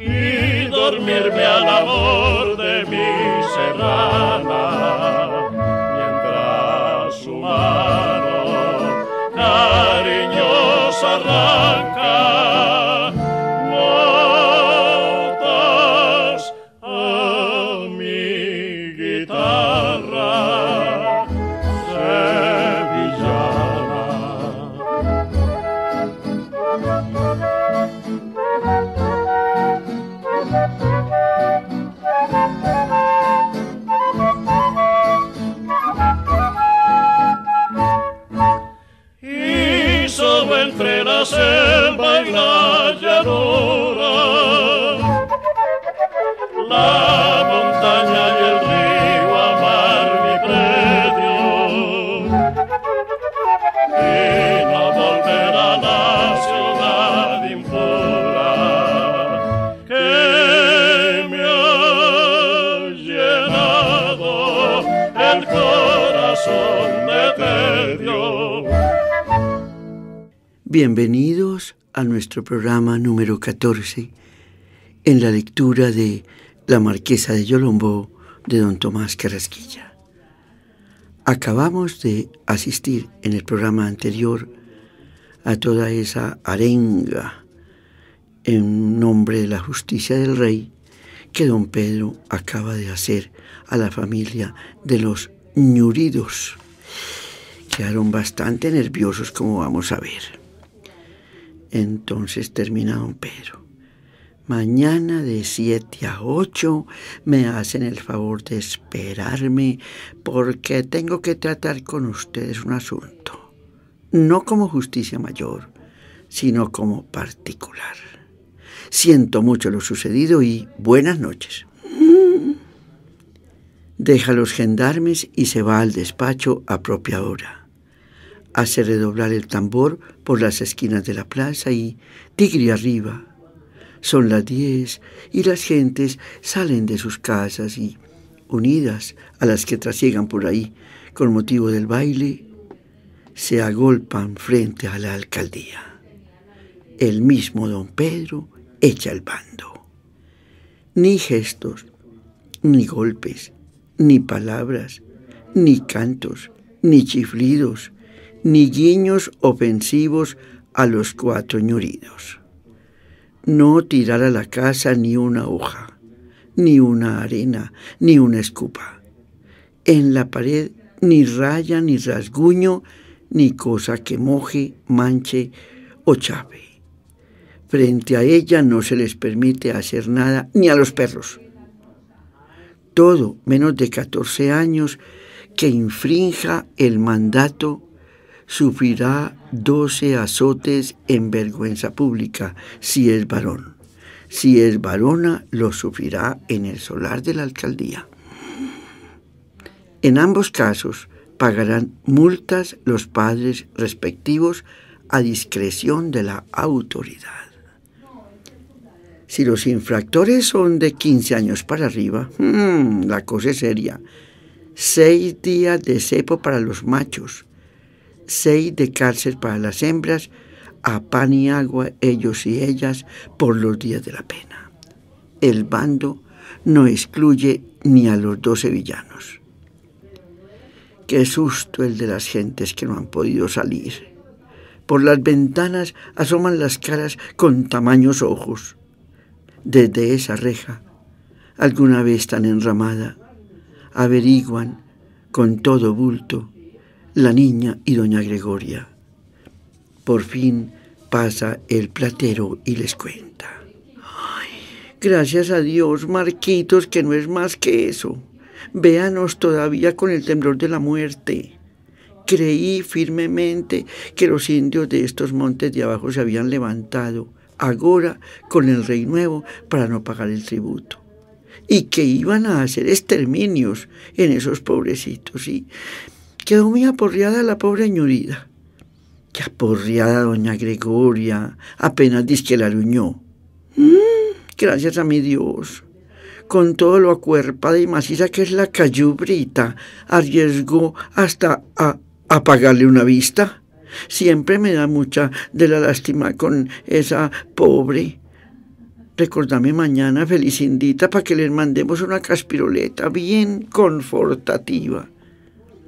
y dormirme al amor de mi serrana mientras su mano cariñosa arranca. Bienvenidos a nuestro programa número 14 en la lectura de La Marquesa de Yolombó de don Tomás Carrasquilla. Acabamos de asistir en el programa anterior a toda esa arenga en nombre de la justicia del rey que don Pedro acaba de hacer a la familia de los ñuridos. Quedaron bastante nerviosos como vamos a ver. Entonces termina pero. Mañana de 7 a 8 me hacen el favor de esperarme porque tengo que tratar con ustedes un asunto, no como justicia mayor, sino como particular. Siento mucho lo sucedido y buenas noches. Deja los gendarmes y se va al despacho a propia hora hace redoblar el tambor por las esquinas de la plaza y tigre arriba. Son las diez y las gentes salen de sus casas y, unidas a las que trasiegan por ahí con motivo del baile, se agolpan frente a la alcaldía. El mismo don Pedro echa el bando. Ni gestos, ni golpes, ni palabras, ni cantos, ni chiflidos, ni guiños ofensivos a los cuatro ñuridos. No tirar a la casa ni una hoja, ni una arena, ni una escupa. En la pared ni raya, ni rasguño, ni cosa que moje, manche o chape. Frente a ella no se les permite hacer nada, ni a los perros. Todo menos de 14 años que infrinja el mandato sufrirá doce azotes en vergüenza pública, si es varón. Si es varona, lo sufrirá en el solar de la alcaldía. En ambos casos, pagarán multas los padres respectivos a discreción de la autoridad. Si los infractores son de 15 años para arriba, hmm, la cosa es seria. Seis días de cepo para los machos, seis de cárcel para las hembras, a pan y agua ellos y ellas por los días de la pena. El bando no excluye ni a los doce villanos. Qué susto el de las gentes que no han podido salir. Por las ventanas asoman las caras con tamaños ojos. Desde esa reja, alguna vez tan enramada, averiguan con todo bulto la niña y doña Gregoria. Por fin pasa el platero y les cuenta. Ay, gracias a Dios, Marquitos, que no es más que eso. Véanos todavía con el temblor de la muerte. Creí firmemente que los indios de estos montes de abajo se habían levantado, ahora con el rey nuevo, para no pagar el tributo y que iban a hacer exterminios en esos pobrecitos. Y quedó muy aporreada la pobre ñurida. Qué aporreada doña Gregoria, apenas dice que la aruñó. Mm, gracias a mi Dios. Con todo lo acuerpada y maciza que es la cayubrita, arriesgó hasta a apagarle una vista. Siempre me da mucha de la lástima con esa pobre. Recordame mañana, felicindita, para que les mandemos una caspiroleta bien confortativa.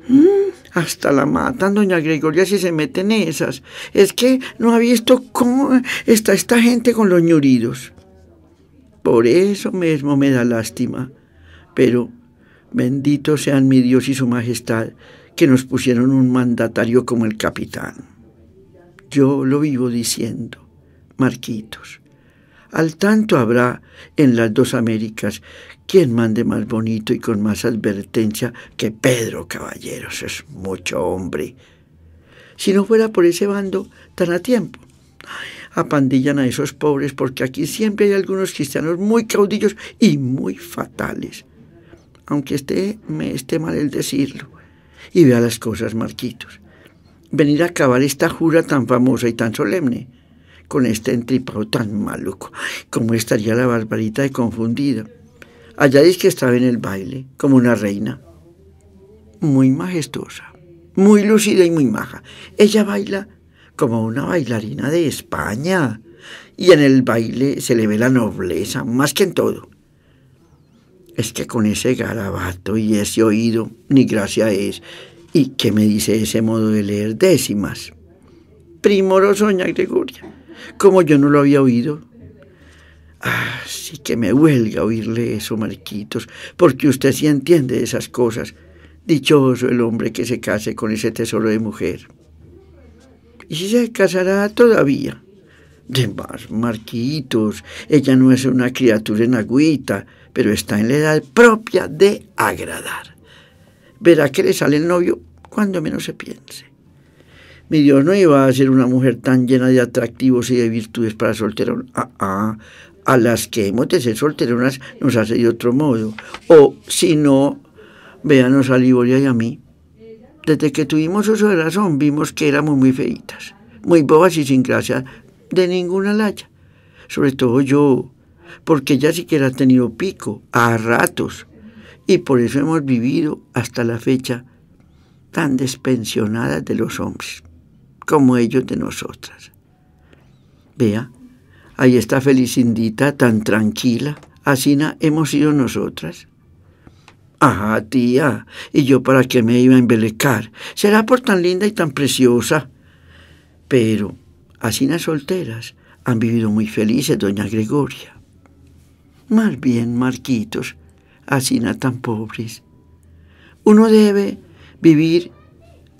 Mm. Hasta la matan, doña Gregoria, si se meten esas. Es que no ha visto cómo está esta gente con los ñuridos. Por eso mismo me da lástima. Pero bendito sean mi Dios y su majestad que nos pusieron un mandatario como el capitán. Yo lo vivo diciendo, Marquitos. Al tanto habrá en las dos Américas ¿Quién mande más bonito y con más advertencia que Pedro Caballeros? Es mucho hombre. Si no fuera por ese bando, tan a tiempo. Apandillan a esos pobres porque aquí siempre hay algunos cristianos muy caudillos y muy fatales. Aunque esté, me esté mal el decirlo. Y vea las cosas, Marquitos. Venir a acabar esta jura tan famosa y tan solemne con este entripado tan maluco. como estaría la barbarita de confundida? Allá dice que estaba en el baile, como una reina, muy majestuosa, muy lúcida y muy maja. Ella baila como una bailarina de España, y en el baile se le ve la nobleza, más que en todo. Es que con ese garabato y ese oído, ni gracia es. ¿Y qué me dice ese modo de leer décimas? Primoroso, doña Gregoria. Como yo no lo había oído, Ah, sí que me huelga oírle eso, Marquitos, porque usted sí entiende esas cosas. Dichoso el hombre que se case con ese tesoro de mujer. Y si se casará todavía. De más, Marquitos, ella no es una criatura en agüita, pero está en la edad propia de agradar. Verá que le sale el novio cuando menos se piense. Mi Dios no iba a ser una mujer tan llena de atractivos y de virtudes para solterón. Ah, ah, a las que hemos de ser solteronas nos hace de otro modo. O si no, véanos a Liboria y a mí. Desde que tuvimos uso de razón vimos que éramos muy feitas, muy bobas y sin gracia de ninguna laya. Sobre todo yo, porque ya siquiera ha tenido pico, a ratos. Y por eso hemos vivido hasta la fecha tan despensionadas de los hombres, como ellos de nosotras. Vea, ahí está Felicindita tan tranquila, Asina, hemos sido nosotras. Ajá, tía, ¿y yo para qué me iba a embelecar? Será por tan linda y tan preciosa. Pero así solteras han vivido muy felices, doña Gregoria. Más bien, Marquitos, así tan pobres. Uno debe vivir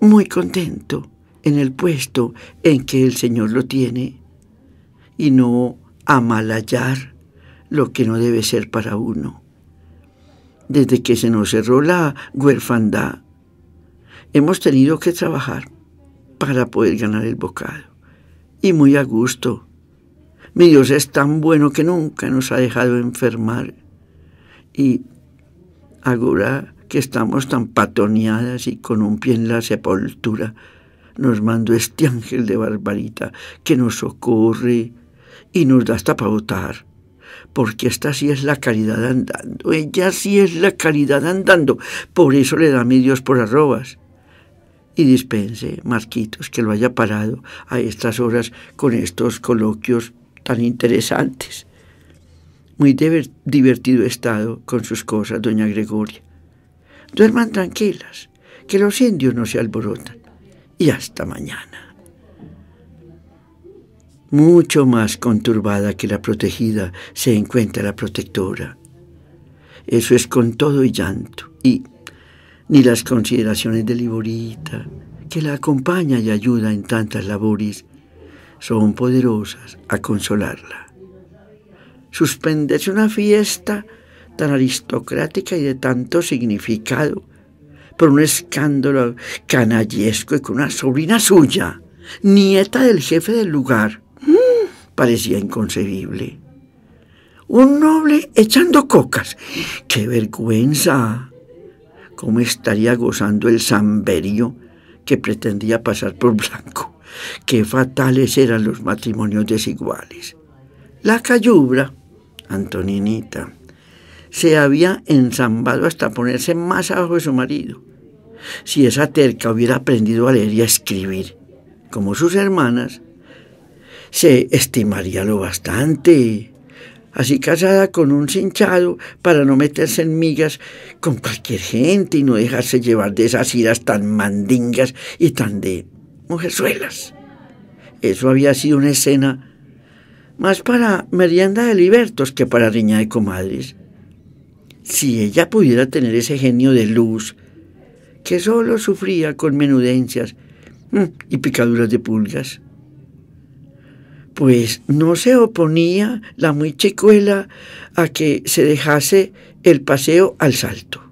muy contento en el puesto en que el Señor lo tiene y no amalayar lo que no debe ser para uno. Desde que se nos cerró la huerfandad, hemos tenido que trabajar para poder ganar el bocado. Y muy a gusto. Mi Dios es tan bueno que nunca nos ha dejado enfermar. Y ahora que estamos tan patoneadas y con un pie en la sepultura, nos mandó este ángel de barbarita que nos socorre, y nos da hasta para votar. Porque esta sí es la caridad andando, ella sí es la caridad andando. Por eso le da mi Dios por arrobas. Y dispense, Marquitos, que lo haya parado a estas horas con estos coloquios tan interesantes. Muy divertido estado con sus cosas, doña Gregoria. Duerman tranquilas, que los indios no se alborotan. Y hasta mañana mucho más conturbada que la protegida se encuentra la protectora. Eso es con todo y llanto, y ni las consideraciones de Liborita, que la acompaña y ayuda en tantas labores, son poderosas a consolarla. Suspenderse una fiesta tan aristocrática y de tanto significado por un escándalo canallesco y con una sobrina suya, nieta del jefe del lugar, parecía inconcebible. Un noble echando cocas. ¡Qué vergüenza! ¿Cómo estaría gozando el samberio que pretendía pasar por blanco? ¡Qué fatales eran los matrimonios desiguales! La cayubra, Antoninita, se había ensambado hasta ponerse más abajo de su marido. Si esa terca hubiera aprendido a leer y a escribir, como sus hermanas, se estimaría lo bastante. Así casada con un cinchado para no meterse en migas con cualquier gente y no dejarse llevar de esas iras tan mandingas y tan de mujerzuelas. Eso había sido una escena más para merienda de libertos que para riña de comadres. Si ella pudiera tener ese genio de luz que solo sufría con menudencias mm, y picaduras de pulgas pues no se oponía la muy chicuela a que se dejase el paseo al salto.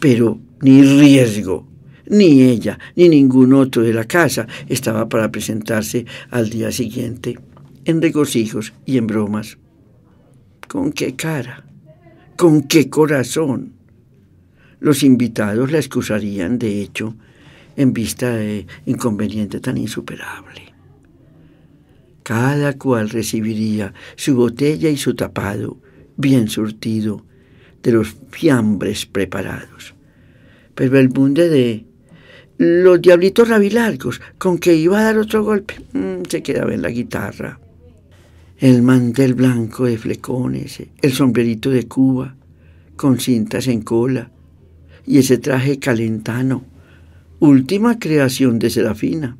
Pero ni riesgo, ni ella, ni ningún otro de la casa estaba para presentarse al día siguiente, en regocijos y en bromas. ¿Con qué cara? ¿Con qué corazón? Los invitados la excusarían, de hecho, en vista de inconveniente tan insuperable. Cada cual recibiría su botella y su tapado, bien surtido, de los fiambres preparados. Pero el bunde de los diablitos rabilargos, con que iba a dar otro golpe, mm, se quedaba en la guitarra. El mantel blanco de flecones, el sombrerito de Cuba, con cintas en cola, y ese traje calentano, última creación de Serafina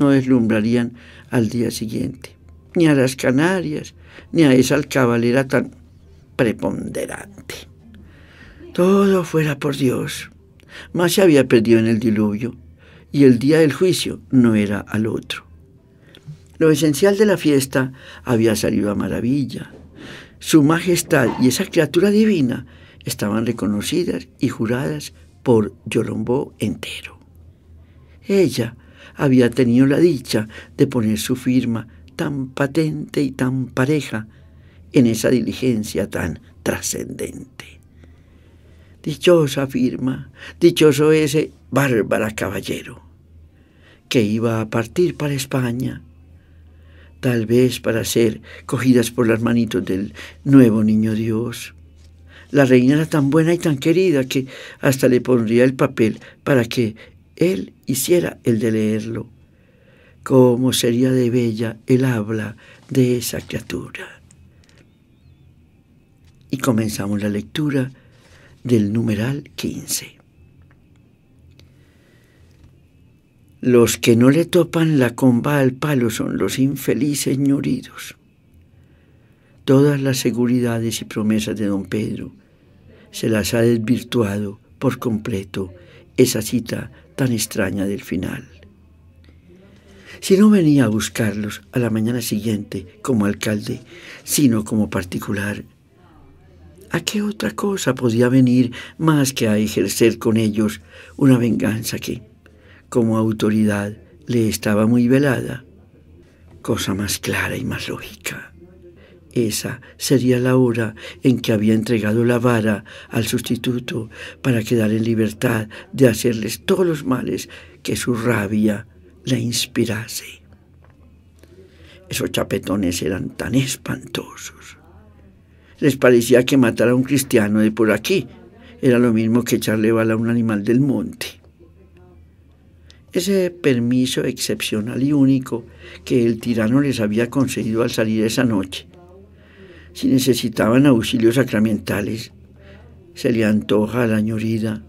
no deslumbrarían al día siguiente, ni a las Canarias, ni a esa alcabalera tan preponderante. Todo fuera por Dios. Más se había perdido en el diluvio, y el día del juicio no era al otro. Lo esencial de la fiesta había salido a maravilla. Su majestad y esa criatura divina estaban reconocidas y juradas por Yolombó entero. Ella, había tenido la dicha de poner su firma tan patente y tan pareja en esa diligencia tan trascendente. Dichosa firma, dichoso ese Bárbara Caballero, que iba a partir para España, tal vez para ser cogidas por las manitos del nuevo niño Dios. La reina era tan buena y tan querida que hasta le pondría el papel para que él hiciera el de leerlo. como sería de bella el habla de esa criatura. Y comenzamos la lectura del numeral 15. Los que no le topan la comba al palo son los infelices ñoridos. Todas las seguridades y promesas de don Pedro se las ha desvirtuado por completo esa cita tan extraña del final. Si no venía a buscarlos a la mañana siguiente como alcalde, sino como particular, ¿a qué otra cosa podía venir más que a ejercer con ellos una venganza que, como autoridad, le estaba muy velada? Cosa más clara y más lógica. Esa sería la hora en que había entregado la vara al sustituto para quedar en libertad de hacerles todos los males que su rabia le inspirase. Esos chapetones eran tan espantosos. Les parecía que matar a un cristiano de por aquí era lo mismo que echarle bala a un animal del monte. Ese permiso excepcional y único que el tirano les había concedido al salir esa noche si necesitaban auxilios sacramentales, se le antoja a la ñorida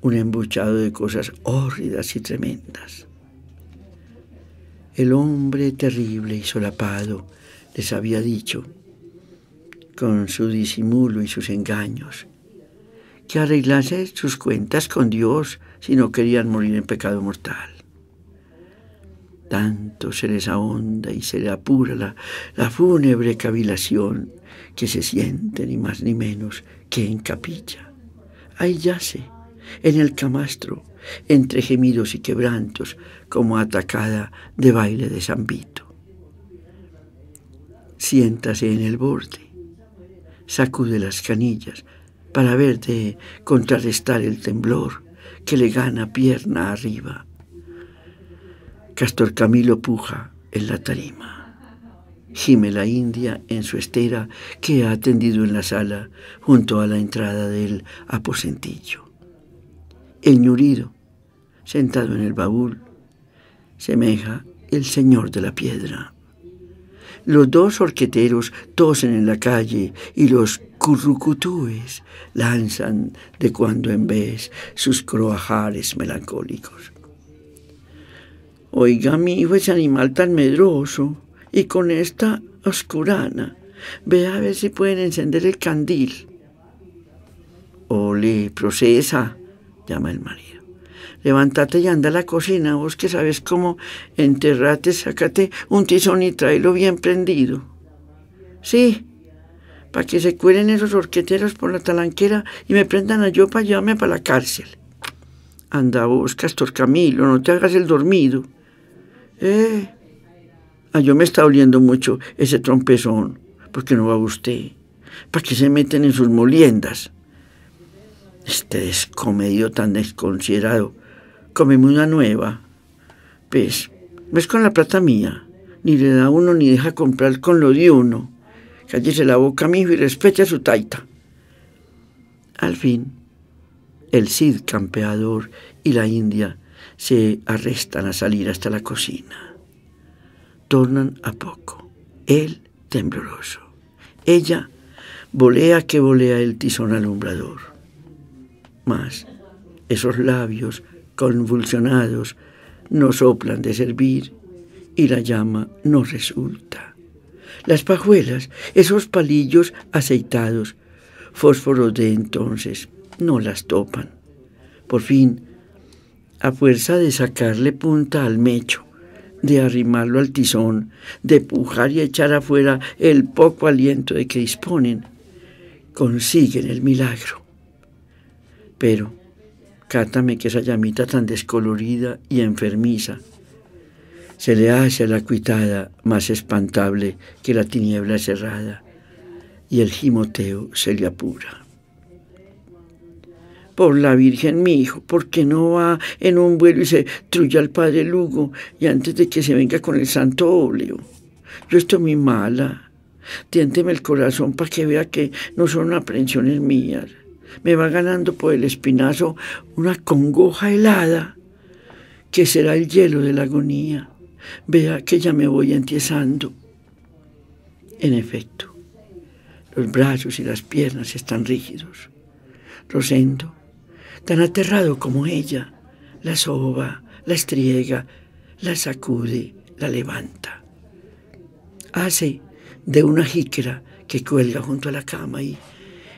un embuchado de cosas hórridas y tremendas. El hombre terrible y solapado les había dicho, con su disimulo y sus engaños, que arreglase sus cuentas con Dios si no querían morir en pecado mortal. Tanto se les ahonda y se le apura la, la fúnebre cavilación que se siente ni más ni menos que en capilla. Ahí yace, en el camastro, entre gemidos y quebrantos, como atacada de baile de zambito. Siéntase en el borde, sacude las canillas para ver de contrarrestar el temblor que le gana pierna arriba. Castor Camilo puja en la tarima. Gime la india en su estera que ha tendido en la sala junto a la entrada del aposentillo. El ñurido, sentado en el baúl, semeja el señor de la piedra. Los dos orqueteros tosen en la calle y los currucutúes lanzan de cuando en vez sus croajares melancólicos. Oiga, mi hijo, ese animal tan medroso, y con esta oscurana, ve a ver si pueden encender el candil. Ole, procesa, llama el marido. Levántate y anda a la cocina, vos que sabes cómo enterrate, sácate un tizón y tráelo bien prendido. Sí, para que se cuelen esos orqueteros por la talanquera y me prendan a yo para llevarme para la cárcel. Anda vos, Castor Camilo, no te hagas el dormido. Eh, Ah, yo me está oliendo mucho ese trompezón, porque no va a usted, para que se meten en sus moliendas. Este descomedio tan desconsiderado, comemos una nueva. Pues, ves con la plata mía, ni le da uno ni deja comprar con lo de uno. Cállese la boca, mijo, y respete a su taita. Al fin, el Cid campeador y la India se arrestan a salir hasta la cocina. Tornan a poco. Él tembloroso. Ella volea que volea el tizón alumbrador. Mas esos labios convulsionados no soplan de servir y la llama no resulta. Las pajuelas, esos palillos aceitados, fósforos de entonces, no las topan. Por fin, a fuerza de sacarle punta al mecho de arrimarlo al tizón, de pujar y echar afuera el poco aliento de que disponen, consiguen el milagro. Pero, cátame que esa llamita tan descolorida y enfermiza, se le hace a la cuitada más espantable que la tiniebla cerrada, y el gimoteo se le apura por la Virgen, mi hijo, ¿por qué no va en un vuelo y se truya al Padre Lugo y antes de que se venga con el santo óleo? Yo estoy muy mala. Tiénteme el corazón para que vea que no son aprensiones mías. Me va ganando por el espinazo una congoja helada que será el hielo de la agonía. Vea que ya me voy entiesando. En efecto, los brazos y las piernas están rígidos. siento tan aterrado como ella, la soba, la estriega, la sacude, la levanta. Hace de una jícara que cuelga junto a la cama y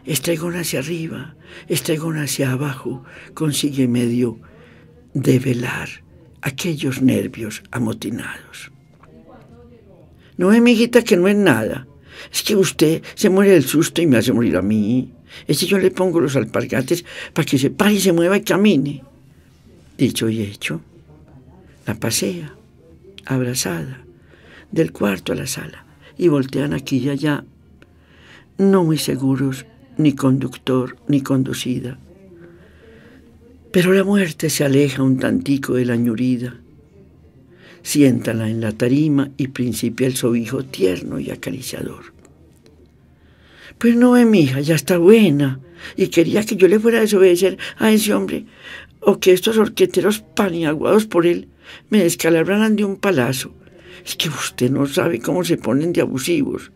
estregón hacia arriba, estregón hacia abajo, consigue medio develar aquellos nervios amotinados. No, es mijita, que no es nada. Es que usted se muere del susto y me hace morir a mí que yo le pongo los alpargates para que se pare y se mueva y camine. Dicho y hecho, la pasea, abrazada, del cuarto a la sala, y voltean aquí y allá, no muy seguros, ni conductor, ni conducida. Pero la muerte se aleja un tantico de la ñurida. Siéntala en la tarima y principia el sobijo tierno y acariciador. Pues no, eh, mi hija, ya está buena. Y quería que yo le fuera a desobedecer a ese hombre, o que estos orqueteros paniaguados por él me descalabraran de un palazo. Es que usted no sabe cómo se ponen de abusivos,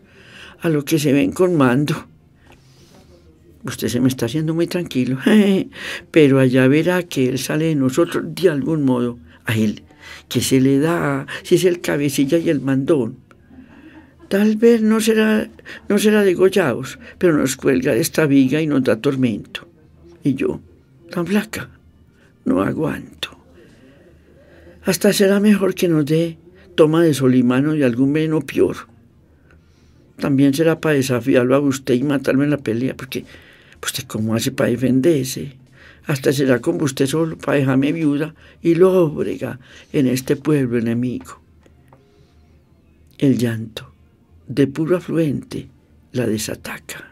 a lo que se ven con mando. Usted se me está haciendo muy tranquilo, pero allá verá que él sale de nosotros de algún modo, a él, que se le da si es el cabecilla y el mandón. Tal vez no será, no será degollados, pero nos cuelga de esta viga y nos da tormento. Y yo, tan flaca, no aguanto. Hasta será mejor que nos dé toma de solimano y algún veneno peor. También será para desafiarlo a usted y matarme en la pelea, porque usted cómo hace para defenderse. Hasta será como usted solo para dejarme viuda y lóbrega en este pueblo enemigo. El llanto de puro afluente la desataca.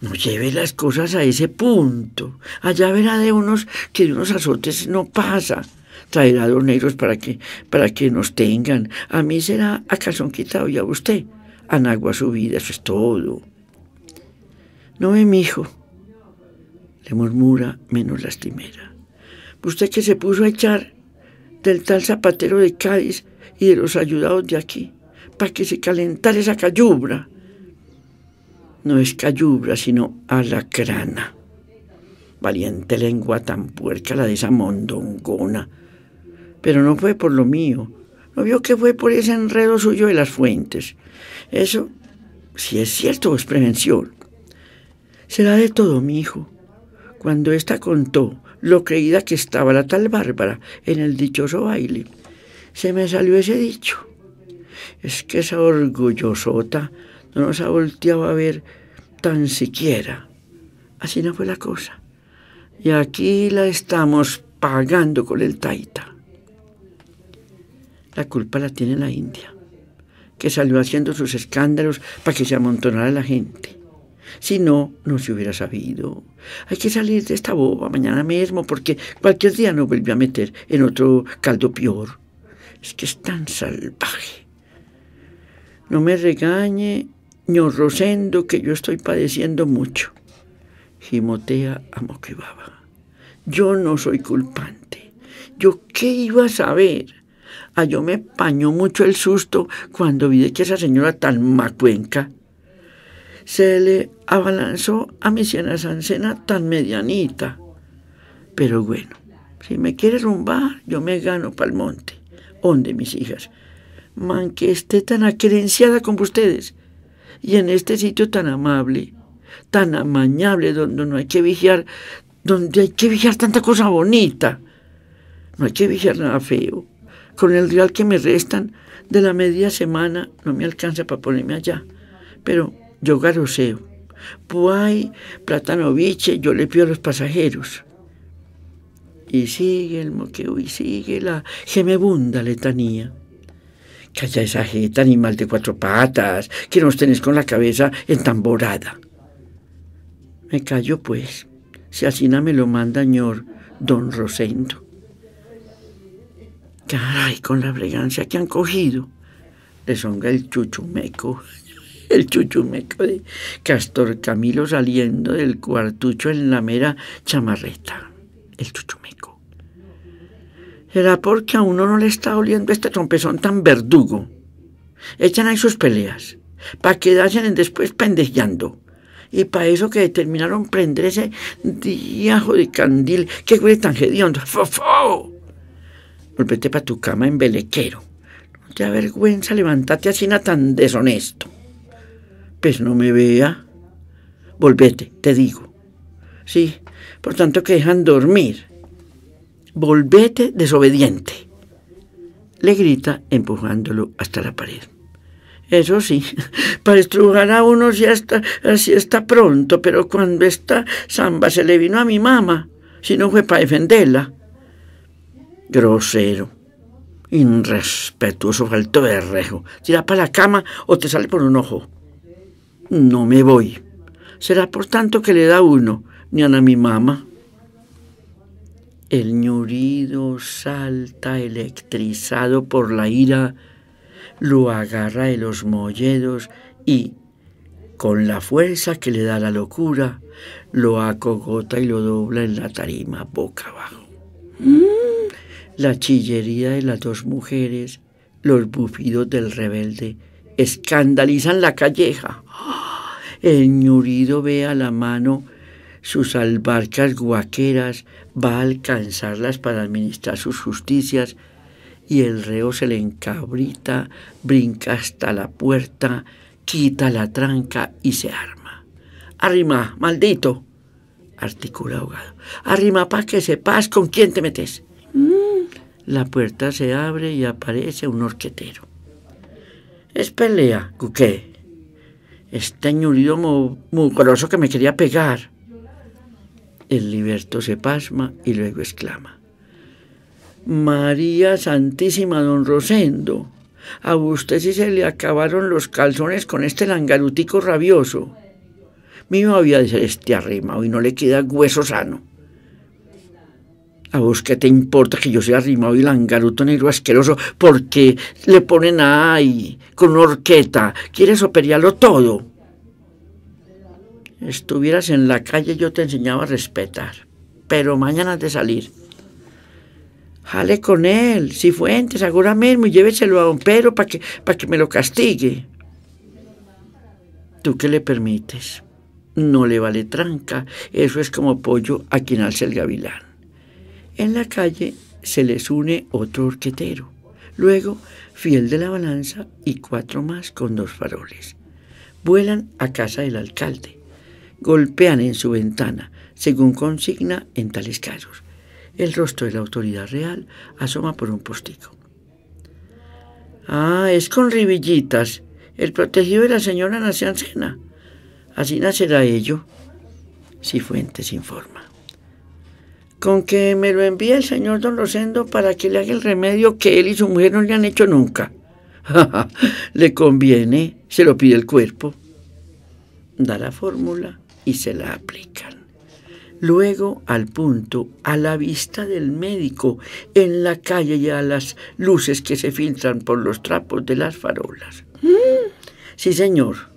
No lleve las cosas a ese punto. Allá verá de unos que de unos azotes no pasa. Traerá a para que, para que nos tengan. A mí será a calzón quitado y a usted anagua su vida, eso es todo. No ve, mi hijo, le murmura menos lastimera. Usted que se puso a echar del tal zapatero de Cádiz y de los ayudados de aquí para que se calentara esa cayubra. No es cayubra, sino alacrana. Valiente lengua tan puerca la de esa mondongona. Pero no fue por lo mío. No vio que fue por ese enredo suyo de las fuentes. Eso, si es cierto, es prevención. Será de todo, mi hijo. Cuando ésta contó lo creída que estaba la tal Bárbara en el dichoso baile, se me salió ese dicho es que esa orgullosota no nos ha volteado a ver tan siquiera. Así no fue la cosa. Y aquí la estamos pagando con el taita. La culpa la tiene la India, que salió haciendo sus escándalos para que se amontonara la gente. Si no, no se hubiera sabido. Hay que salir de esta boba mañana mismo porque cualquier día nos vuelve a meter en otro caldo peor. Es que es tan salvaje. No me regañe, ño Rosendo, que yo estoy padeciendo mucho. Gimotea a Moquebaba. Yo no soy culpante. ¿Yo qué iba a saber? A ah, yo me pañó mucho el susto cuando vi que esa señora tan macuenca se le abalanzó a mi Siena Sancena tan medianita. Pero bueno, si me quiere rumbar, yo me gano pa'l monte, donde mis hijas man, que esté tan acreenciada como ustedes. Y en este sitio tan amable, tan amañable, donde no hay que vigiar, donde hay que vigiar tanta cosa bonita. No hay que vigiar nada feo. Con el real que me restan de la media semana no me alcanza para ponerme allá. Pero yo garoseo. Puay, Platanoviche, yo le pido a los pasajeros. Y sigue el moqueo y sigue la gemebunda letanía. Calla esa jeta, animal de cuatro patas, que nos tenés con la cabeza entamborada. Me callo, pues, si asina me lo manda, señor don Rosendo. Caray, con la bregancia que han cogido, le songa el chuchumeco, el chuchumeco de Castor Camilo saliendo del cuartucho en la mera chamarreta, el chuchumeco. ¿Será porque a uno no le está oliendo este trompezón tan verdugo? Echan ahí sus peleas, para quedarse después pendejando. Y para eso que determinaron prender ese diajo de candil que huele tan hediondo. ¡Fofo! Volvete para tu cama en belequero No te avergüenza levantarte así tan deshonesto. Pues no me vea. Volvete, te digo. Sí, por tanto que dejan dormir volvete desobediente. Le grita empujándolo hasta la pared. Eso sí, para estrujar a uno si está, está pronto, pero cuando está samba se le vino a mi mamá, si no fue para defenderla. Grosero, irrespetuoso, falto de rejo. Tira para la cama o te sale por un ojo. No me voy. Será por tanto que le da uno, ni a mi mamá. El ñurido salta electrizado por la ira, lo agarra de los molledos y, con la fuerza que le da la locura, lo acogota y lo dobla en la tarima boca abajo. Mm. La chillería de las dos mujeres, los bufidos del rebelde, escandalizan la calleja. El ñurido ve a la mano sus albarcas guaqueras, va a alcanzarlas para administrar sus justicias, y el reo se le encabrita, brinca hasta la puerta, quita la tranca y se arma. Arrima, maldito, articula ahogado. Arrima para que sepas con quién te metes. Mm. La puerta se abre y aparece un horquetero. Es pelea, cuqué. Este ñurido mucoroso que me quería pegar. El liberto se pasma y luego exclama. María Santísima, don Rosendo, a usted sí se le acabaron los calzones con este langarutico rabioso. Mío había de ser este arrimado y no le queda hueso sano. ¿A vos qué te importa que yo sea arrimado y langaruto negro asqueroso? Porque le ponen ahí, con horqueta. Quieres operarlo todo estuvieras en la calle yo te enseñaba a respetar, pero mañana de salir. Jale con él, si fuentes, ahora mismo y lléveselo a un Pedro para que, que me lo castigue. ¿Tú qué le permites? No le vale tranca, eso es como apoyo a quien hace el gavilán. En la calle se les une otro orquetero, luego fiel de la balanza y cuatro más con dos faroles. Vuelan a casa del alcalde golpean en su ventana, según consigna en tales casos. El rostro de la autoridad real asoma por un postico. Ah, es con ribillitas, el protegido de la señora nació Así nacerá ello, si Fuentes informa. Con que me lo envía el señor don Rosendo para que le haga el remedio que él y su mujer no le han hecho nunca. le conviene, se lo pide el cuerpo. Da la fórmula y se la aplican. Luego, al punto, a la vista del médico, en la calle y a las luces que se filtran por los trapos de las farolas. Mm. Sí, señor.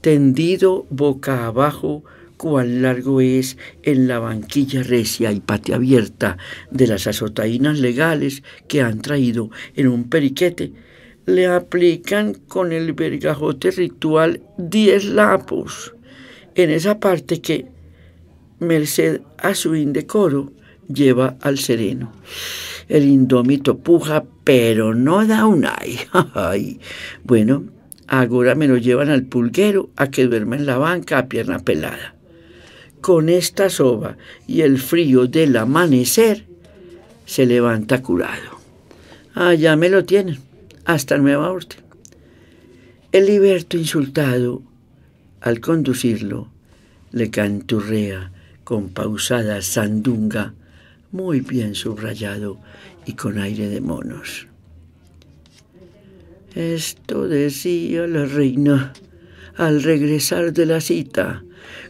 Tendido boca abajo, cuán largo es en la banquilla recia y patia abierta de las azotaínas legales que han traído en un periquete, le aplican con el vergajote ritual diez lapos en esa parte que, merced a su indecoro, lleva al sereno. El indómito puja, pero no da un ay. Bueno, ahora me lo llevan al pulguero a que duerma en la banca a pierna pelada. Con esta soba y el frío del amanecer, se levanta curado. Allá me lo tienen, hasta nueva orden. El liberto insultado al conducirlo, le canturrea con pausada sandunga, muy bien subrayado y con aire de monos. Esto decía la reina al regresar de la cita.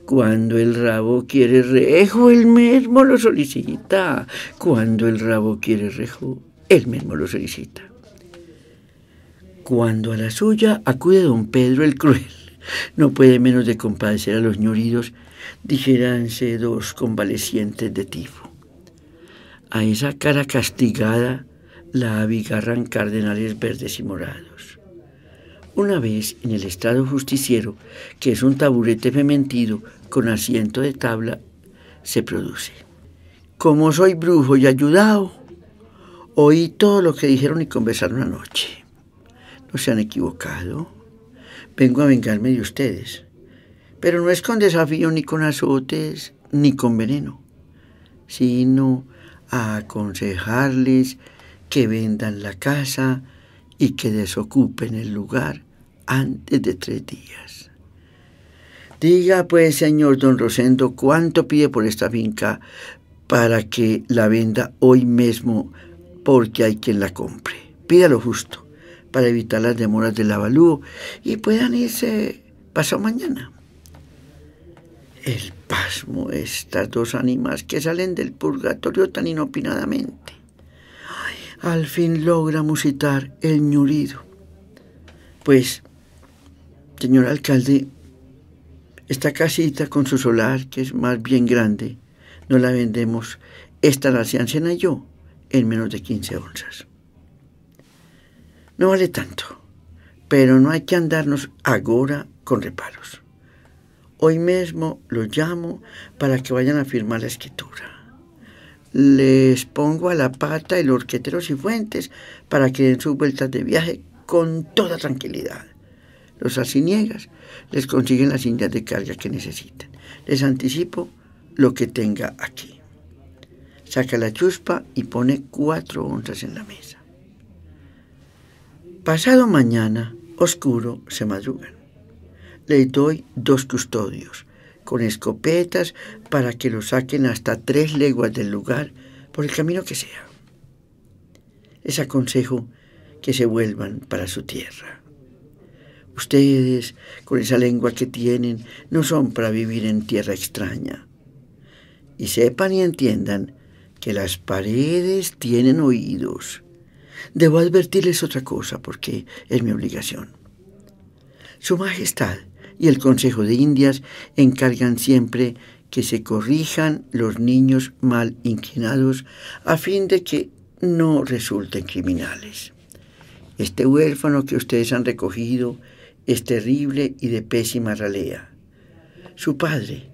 Cuando el rabo quiere rejo, el mismo lo solicita. Cuando el rabo quiere rejo, él mismo lo solicita. Cuando a la suya acude don Pedro el Cruel no puede menos de compadecer a los ñoridos, dijéranse dos convalecientes de tifo. A esa cara castigada la abigarran cardenales verdes y morados. Una vez en el estado justiciero, que es un taburete fementido con asiento de tabla, se produce. Como soy brujo y ayudado, oí todo lo que dijeron y conversaron anoche. No se han equivocado, vengo a vengarme de ustedes. Pero no es con desafío ni con azotes ni con veneno, sino a aconsejarles que vendan la casa y que desocupen el lugar antes de tres días. Diga pues, señor don Rosendo, cuánto pide por esta finca para que la venda hoy mismo porque hay quien la compre. Pídalo justo para evitar las demoras del avalúo y puedan irse pasado mañana. El pasmo estas dos ánimas que salen del purgatorio tan inopinadamente. al fin logra musitar el ñurido. Pues, señor alcalde, esta casita con su solar, que es más bien grande, no la vendemos esta la anciana y yo en menos de 15 onzas. No vale tanto, pero no hay que andarnos agora con reparos. Hoy mismo los llamo para que vayan a firmar la escritura. Les pongo a la pata el y Cifuentes para que den sus vueltas de viaje con toda tranquilidad. Los asiniegas les consiguen las indias de carga que necesitan. Les anticipo lo que tenga aquí. Saca la chuspa y pone cuatro onzas en la mesa. Pasado mañana, oscuro, se madrugan. Le doy dos custodios, con escopetas para que lo saquen hasta tres leguas del lugar, por el camino que sea. Les aconsejo que se vuelvan para su tierra. Ustedes, con esa lengua que tienen, no son para vivir en tierra extraña. Y sepan y entiendan que las paredes tienen oídos Debo advertirles otra cosa porque es mi obligación. Su Majestad y el Consejo de Indias encargan siempre que se corrijan los niños mal inclinados a fin de que no resulten criminales. Este huérfano que ustedes han recogido es terrible y de pésima ralea. Su padre,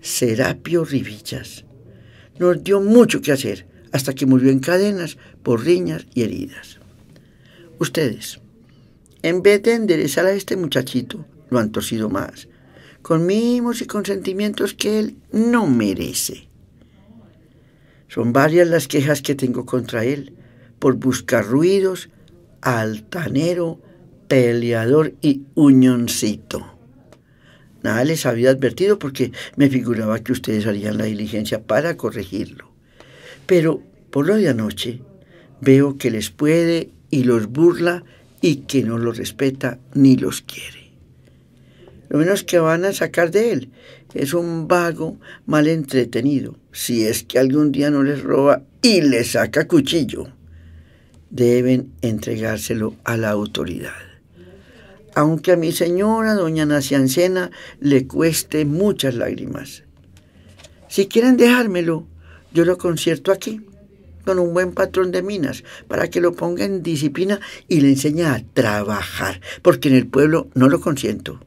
Serapio Rivillas, nos dio mucho que hacer hasta que murió en cadenas por riñas y heridas. Ustedes, en vez de enderezar a este muchachito, lo han torcido más, con mimos y consentimientos que él no merece. Son varias las quejas que tengo contra él por buscar ruidos, altanero, peleador y uñoncito. Nada les había advertido porque me figuraba que ustedes harían la diligencia para corregirlo. Pero por lo de anoche veo que les puede y los burla y que no los respeta ni los quiere. Lo menos que van a sacar de él es un vago mal entretenido, si es que algún día no les roba y les saca cuchillo. Deben entregárselo a la autoridad aunque a mi señora doña Naciancena le cueste muchas lágrimas. Si quieren dejármelo, yo lo concierto aquí con un buen patrón de minas para que lo ponga en disciplina y le enseña a trabajar, porque en el pueblo no lo consiento.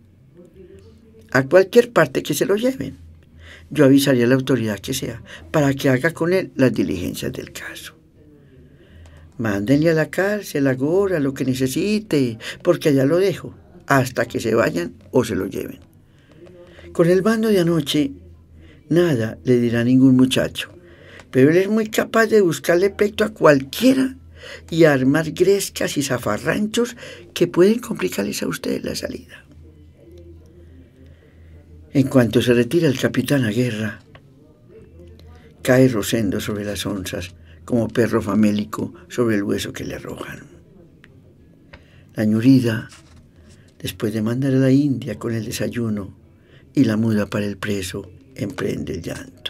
A cualquier parte que se lo lleven, yo avisaría a la autoridad que sea para que haga con él las diligencias del caso. Mándenle a la cárcel, agora, lo que necesite, porque allá lo dejo, hasta que se vayan o se lo lleven. Con el bando de anoche, nada le dirá ningún muchacho pero él es muy capaz de buscarle pecho a cualquiera y armar grescas y zafarranchos que pueden complicarles a ustedes la salida. En cuanto se retira el capitán a guerra, cae Rosendo sobre las onzas como perro famélico sobre el hueso que le arrojan. La ñurida, después de mandar a la India con el desayuno y la muda para el preso, emprende el llanto.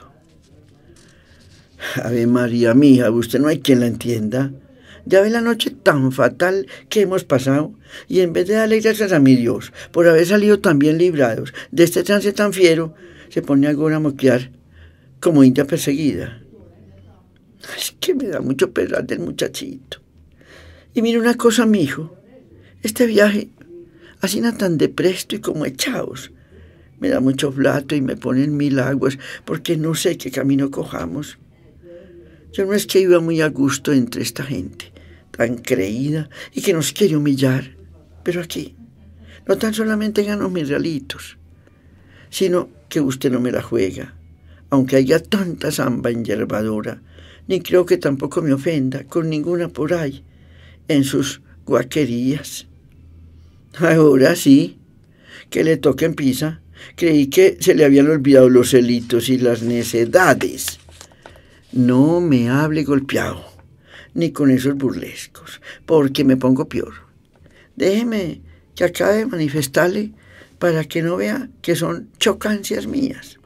Ave María mía, usted no hay quien la entienda. Ya ve la noche tan fatal que hemos pasado, y en vez de darle gracias a mi Dios por haber salido tan bien librados de este trance tan fiero, se pone ahora a moquear como india perseguida. Es que me da mucho pesar del muchachito. Y mire una cosa, mi hijo, este viaje, así na tan depresto y como echados, me da mucho plato y me ponen mil aguas porque no sé qué camino cojamos. Yo no es que iba muy a gusto entre esta gente tan creída y que nos quiere humillar, pero aquí no tan solamente gano mis realitos, sino que usted no me la juega, aunque haya tanta zamba yerbadora ni creo que tampoco me ofenda con ninguna por ahí en sus guaquerías. Ahora sí, que le toquen pisa, creí que se le habían olvidado los celitos y las necedades. No me hable golpeado, ni con esos burlescos, porque me pongo peor. Déjeme que acabe de manifestarle para que no vea que son chocancias mías.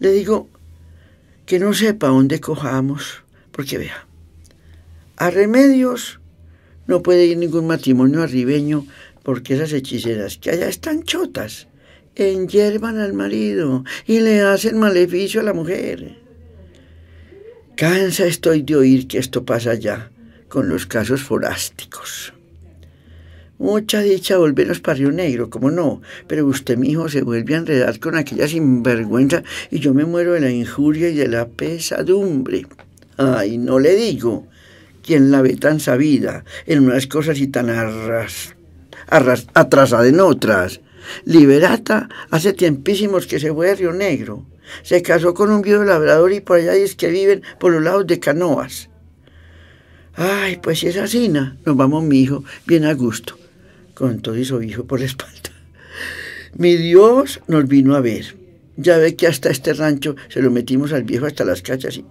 Le digo que no sepa dónde cojamos, porque vea, a remedios no puede ir ningún matrimonio arribeño porque esas hechiceras que allá están chotas, enyervan al marido y le hacen maleficio a la mujer. Cansa estoy de oír que esto pasa ya, con los casos forásticos. Mucha dicha volvernos para Río Negro, como no, pero usted, mi hijo, se vuelve a enredar con aquella sinvergüenza y yo me muero de la injuria y de la pesadumbre. Ay, no le digo, quien la ve tan sabida en unas cosas y tan arras, arras, atrasada en otras. Liberata hace tiempísimos que se fue a Río Negro se casó con un viejo labrador y por allá es que viven por los lados de canoas. Ay, pues si es así, nos vamos, mi hijo, bien a gusto, con todo y su hijo por la espalda. Mi Dios nos vino a ver. Ya ve que hasta este rancho se lo metimos al viejo hasta las cachas. Y,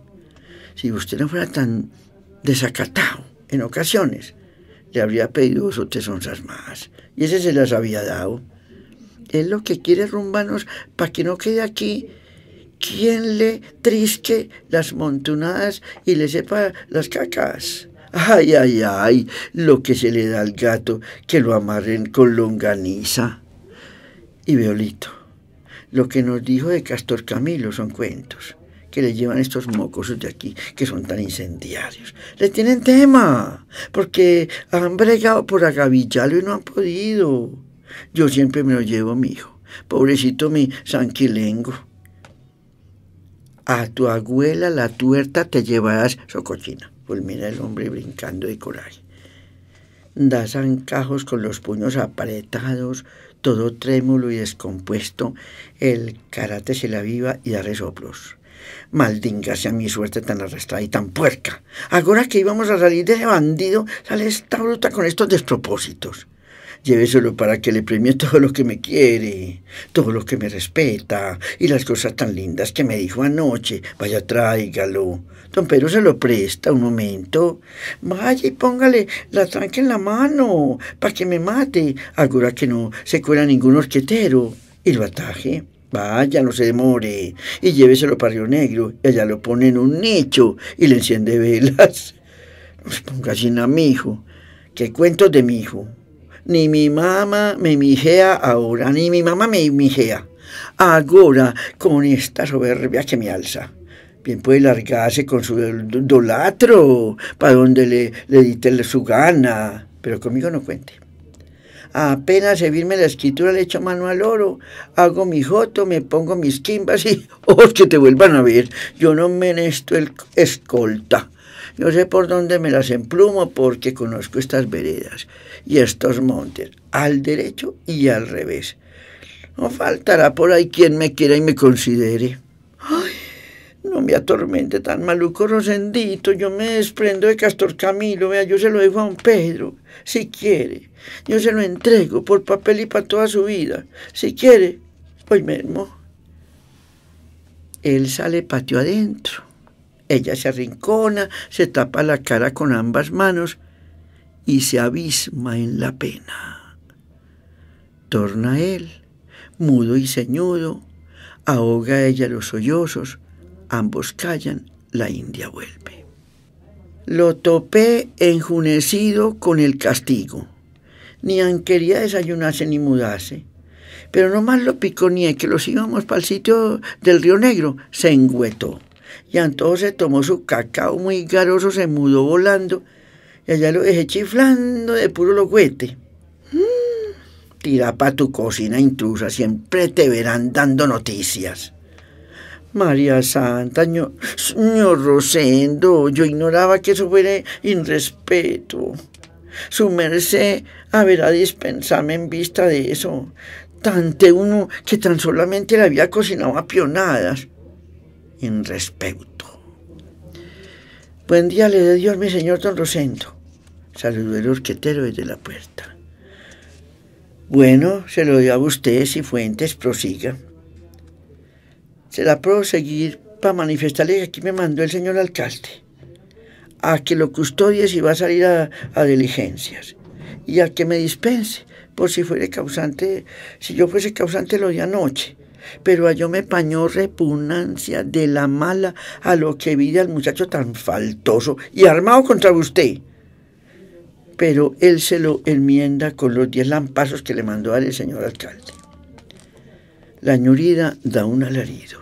si usted no fuera tan desacatado en ocasiones, le habría pedido dos o tres onzas más. Y ese se las había dado. Él lo que quiere rumbarnos para que no quede aquí quien le trisque las montunadas y le sepa las cacas. Ay, ay, ay, lo que se le da al gato, que lo amarren con longaniza. Y Veolito, lo que nos dijo de Castor Camilo son cuentos que le llevan estos mocosos de aquí, que son tan incendiarios. Le tienen tema, porque han bregado por agavillarlo y no han podido. Yo siempre me lo llevo, mi hijo. Pobrecito mi sanquilengo a tu abuela la tuerta te llevarás socochina. Fulmina el hombre brincando de coraje. Da zancajos con los puños apretados, todo trémulo y descompuesto, el karate se la viva y da resoplos. Maldinga sea mi suerte tan arrastrada y tan puerca. Ahora que íbamos a salir de ese bandido, sale esta bruta con estos despropósitos. Lléveselo para que le premie todo lo que me quiere, todo lo que me respeta y las cosas tan lindas que me dijo anoche. Vaya, tráigalo. Don Pedro se lo presta un momento. Vaya y póngale la tranca en la mano para que me mate. Ahora que no se cuela ningún orquetero. Y lo ataje. Vaya, no se demore. Y lléveselo para Río Negro. Y allá lo pone en un nicho y le enciende velas. No ponga así a mi hijo. Que cuento de mi hijo ni mi mamá me mijea ahora, ni mi mamá me mijea ahora con esta soberbia que me alza. Bien puede largarse con su dolatro, para donde le, le su gana, pero conmigo no cuente. Apenas se firme la escritura, le echo mano al oro, hago mi joto, me pongo mis quimbas y, oh, que te vuelvan a ver, yo no menesto el escolta. Yo sé por dónde me las emplumo porque conozco estas veredas y estos montes, al derecho y al revés. No faltará por ahí quien me quiera y me considere. Ay, no me atormente tan maluco Rosendito, yo me desprendo de Castor Camilo, vea, yo se lo dejo a un Pedro, si quiere. Yo se lo entrego por papel y para toda su vida, si quiere, hoy pues mismo. Él sale patio adentro ella se arrincona, se tapa la cara con ambas manos y se abisma en la pena. Torna él, mudo y ceñudo, ahoga ella los sollozos, ambos callan, la India vuelve. Lo topé enjunecido con el castigo. Ni quería desayunarse ni mudarse. Pero nomás lo piconeé que los íbamos para el sitio del Río Negro, se engüetó y entonces tomó su cacao muy garoso, se mudó volando y allá lo dejé chiflando de puro locuete. Mm, tira pa' tu cocina intrusa, siempre te verán dando noticias. María Santa, señor Rosendo, yo ignoraba que eso fuera irrespeto. Su merced habrá dispensarme en vista de eso. Tante uno que tan solamente le había cocinado a pionadas en respeto. Buen día le dé Dios mi señor don Rosendo. Saludó el orquetero desde la puerta. Bueno, se lo dio a usted, si Fuentes, prosiga. Se la proseguir para manifestarle que aquí me mandó el señor alcalde a que lo custodie si va a salir a, diligencias y a que me dispense por si fuere causante, si yo fuese causante lo de anoche, pero a yo me pañó repugnancia de la mala a lo que vi al muchacho tan faltoso y armado contra usted. Pero él se lo enmienda con los diez lampazos que le mandó al señor alcalde. La ñurida da un alarido.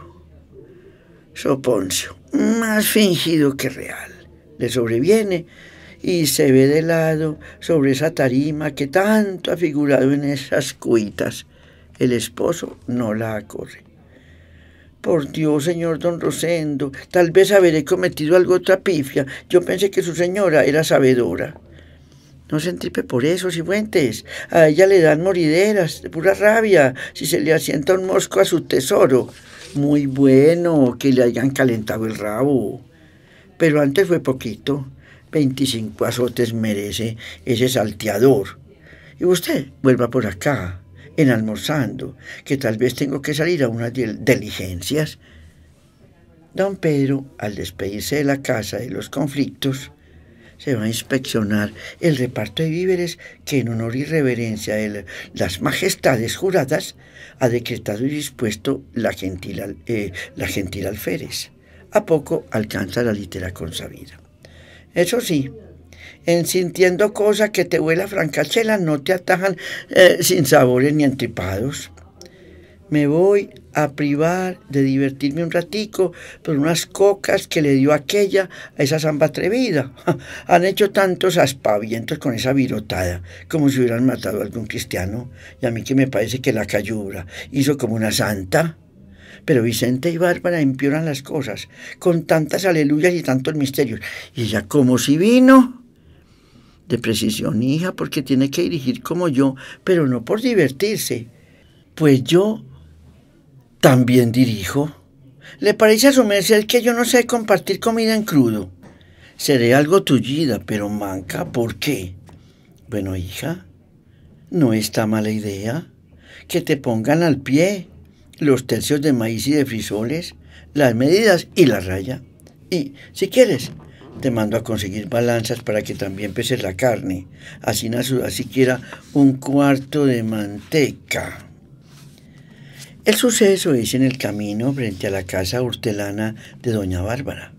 Soponcio, más fingido que real, le sobreviene y se ve de lado sobre esa tarima que tanto ha figurado en esas cuitas el esposo no la acoge. Por Dios, señor don Rosendo, tal vez haberé cometido algo otra pifia. Yo pensé que su señora era sabedora. No se entripe por eso, Cifuentes. A ella le dan morideras, de pura rabia, si se le asienta un mosco a su tesoro. Muy bueno que le hayan calentado el rabo. Pero antes fue poquito. Veinticinco azotes merece ese salteador. Y usted vuelva por acá en almorzando, que tal vez tengo que salir a unas diligencias. Don Pedro, al despedirse de la casa de los conflictos, se va a inspeccionar el reparto de víveres que en honor y reverencia de las majestades juradas ha decretado y dispuesto la gentil, eh, la gentil alférez. A poco alcanza la litera consabida. Eso sí, en sintiendo cosas que te huela francachela, no te atajan eh, sin sabores ni antipados. Me voy a privar de divertirme un ratico por unas cocas que le dio aquella a esa zamba atrevida. Han hecho tantos aspavientos con esa virotada, como si hubieran matado a algún cristiano, y a mí que me parece que la cayura... hizo como una santa. Pero Vicente y Bárbara empeoran las cosas, con tantas aleluyas y tantos misterios. Y ya como si vino de precisión, hija, porque tiene que dirigir como yo, pero no por divertirse. Pues yo también dirijo. ¿Le parece a su que yo no sé compartir comida en crudo? Seré algo tullida, pero manca, ¿por qué? Bueno, hija, no está mala idea que te pongan al pie los tercios de maíz y de frisoles, las medidas y la raya. Y, si quieres, te mando a conseguir balanzas para que también peses la carne. Así, así siquiera un cuarto de manteca. El suceso es en el camino frente a la casa hortelana de doña Bárbara.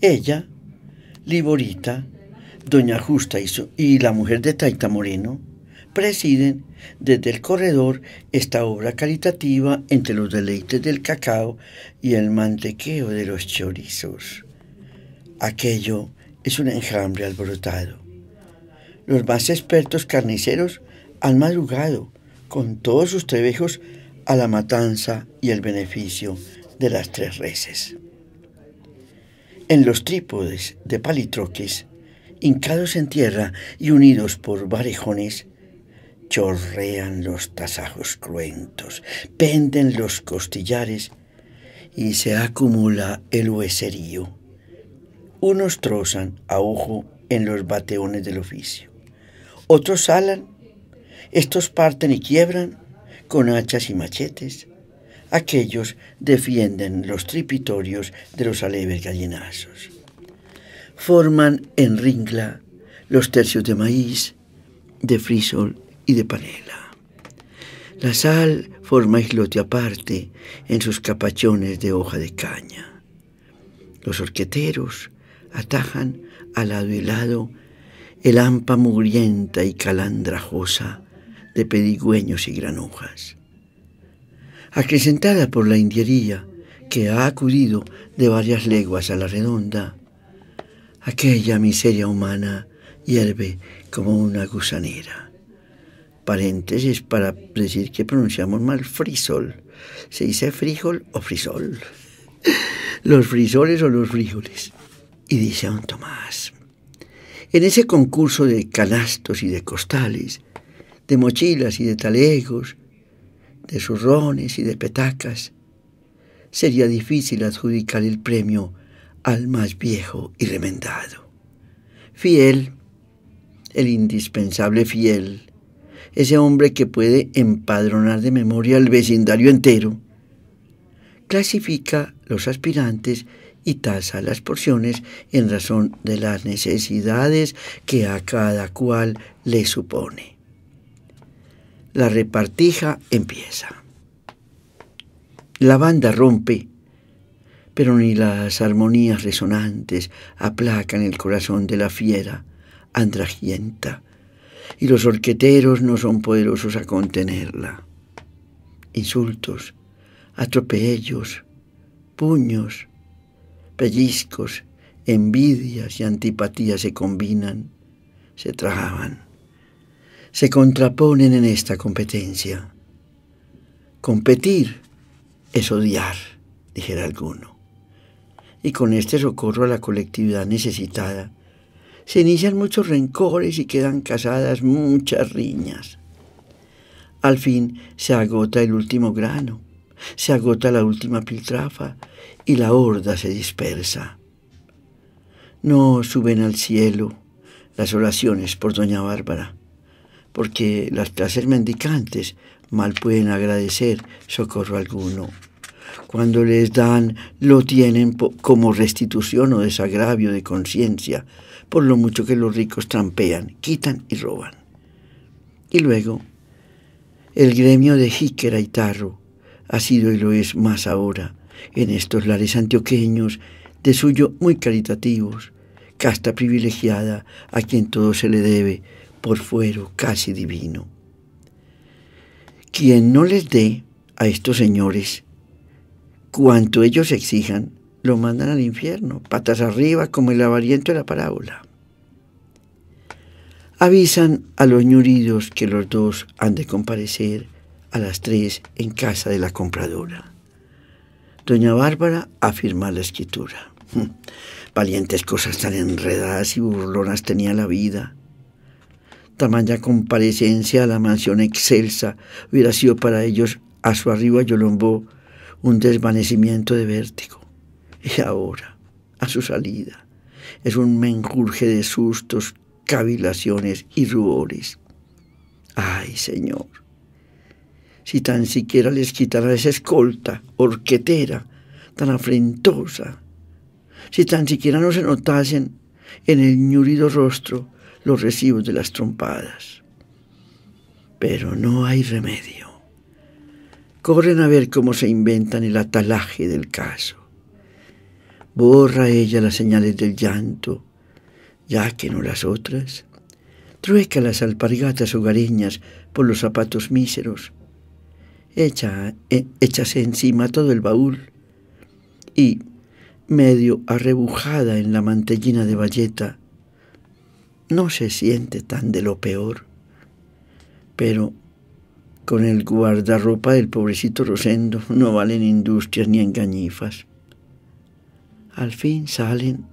Ella, Liborita, doña Justa y la mujer de Taita Moreno presiden desde el corredor esta obra caritativa entre los deleites del cacao y el mantequeo de los chorizos. Aquello es un enjambre alborotado. Los más expertos carniceros han madrugado con todos sus trebejos a la matanza y el beneficio de las tres reses. En los trípodes de palitroques, hincados en tierra y unidos por varejones, chorrean los tasajos cruentos, penden los costillares y se acumula el hueserío unos trozan a ojo en los bateones del oficio. Otros salan, estos parten y quiebran con hachas y machetes. Aquellos defienden los tripitorios de los aleves gallinazos. Forman en ringla los tercios de maíz, de frisol y de panela. La sal forma islote aparte en sus capachones de hoja de caña. Los orqueteros atajan al lado y lado el hampa mugrienta y calandrajosa de pedigüeños y granujas. Acrecentada por la indiería que ha acudido de varias leguas a la redonda, aquella miseria humana hierve como una gusanera. Paréntesis para decir que pronunciamos mal frisol. ¿Se dice frijol o frisol? Los frisoles o los frijoles y dice a don Tomás, en ese concurso de canastos y de costales, de mochilas y de talegos, de zurrones y de petacas, sería difícil adjudicar el premio al más viejo y remendado. Fiel, el indispensable fiel, ese hombre que puede empadronar de memoria al vecindario entero, clasifica los aspirantes y tasa las porciones en razón de las necesidades que a cada cual le supone. La repartija empieza. La banda rompe, pero ni las armonías resonantes aplacan el corazón de la fiera andragienta, y los orqueteros no son poderosos a contenerla. Insultos, atropellos, puños, pellizcos, envidias y antipatías se combinan, se traban, se contraponen en esta competencia. Competir es odiar, dijera alguno. Y con este socorro a la colectividad necesitada, se inician muchos rencores y quedan casadas muchas riñas. Al fin se agota el último grano se agota la última piltrafa y la horda se dispersa. No suben al cielo las oraciones por doña Bárbara, porque las clases mendicantes mal pueden agradecer socorro alguno. Cuando les dan, lo tienen como restitución o desagravio de conciencia, por lo mucho que los ricos trampean, quitan y roban. Y luego, el gremio de Jíquera y Tarro ha sido y lo es más ahora en estos lares antioqueños, de suyo muy caritativos, casta privilegiada a quien todo se le debe por fuero casi divino. Quien no les dé a estos señores cuanto ellos exijan, lo mandan al infierno, patas arriba como el avariento de la parábola. Avisan a los ñuridos que los dos han de comparecer a las tres en casa de la compradora. Doña Bárbara afirma la escritura. Hm, valientes cosas tan enredadas y burlonas tenía la vida. Tamaña comparecencia a la mansión excelsa hubiera sido para ellos a su arriba Yolombó un desvanecimiento de vértigo. Y ahora, a su salida, es un menjurje de sustos, cavilaciones y rubores. Ay, Señor, si tan siquiera les quitara esa escolta horquetera tan afrentosa, si tan siquiera no se notasen en el ñurido rostro los recibos de las trompadas. Pero no hay remedio. Corren a ver cómo se inventan el atalaje del caso. Borra ella las señales del llanto, ya que no las otras. Trueca las alpargatas hogareñas por los zapatos míseros Échase e, encima todo el baúl y, medio arrebujada en la mantellina de valleta, no se siente tan de lo peor. Pero con el guardarropa del pobrecito Rosendo no valen industrias ni engañifas. Al fin salen.